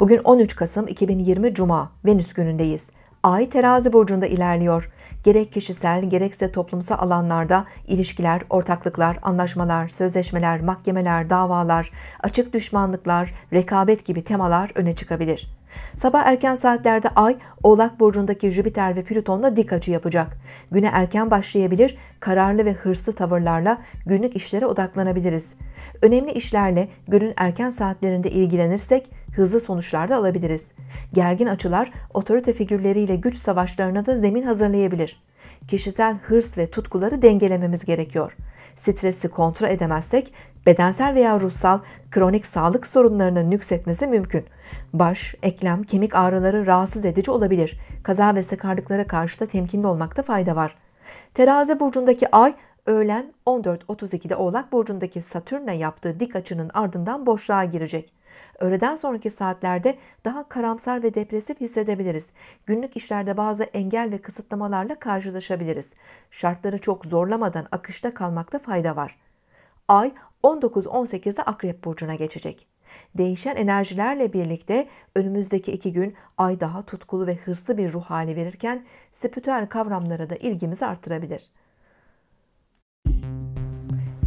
Bugün 13 Kasım 2020 Cuma, Venüs günündeyiz. Ay terazi burcunda ilerliyor. Gerek kişisel gerekse toplumsal alanlarda ilişkiler, ortaklıklar, anlaşmalar, sözleşmeler, mahkemeler, davalar, açık düşmanlıklar, rekabet gibi temalar öne çıkabilir. Sabah erken saatlerde Ay, Oğlak Burcu'ndaki Jüpiter ve Plüton'la dik açı yapacak. Güne erken başlayabilir, kararlı ve hırslı tavırlarla günlük işlere odaklanabiliriz. Önemli işlerle günün erken saatlerinde ilgilenirsek hızlı sonuçlar da alabiliriz. Gergin açılar otorite figürleriyle güç savaşlarına da zemin hazırlayabilir. Kişisel hırs ve tutkuları dengelememiz gerekiyor stresi kontrol edemezsek bedensel veya ruhsal kronik sağlık sorunlarının nüksetmesi mümkün. Baş, eklem, kemik ağrıları rahatsız edici olabilir. Kaza ve sakarlıklara karşı da temkinli olmakta fayda var. Terazi burcundaki ay öğlen 14.32'de Oğlak burcundaki Satürn'e yaptığı dik açının ardından boşluğa girecek. Öğleden sonraki saatlerde daha karamsar ve depresif hissedebiliriz. Günlük işlerde bazı engel ve kısıtlamalarla karşılaşabiliriz. Şartları çok zorlamadan akışta kalmakta fayda var. Ay 19-18'de Akrep Burcu'na geçecek. Değişen enerjilerle birlikte önümüzdeki iki gün ay daha tutkulu ve hırslı bir ruh hali verirken spiritüel kavramlara da ilgimizi artırabilir.''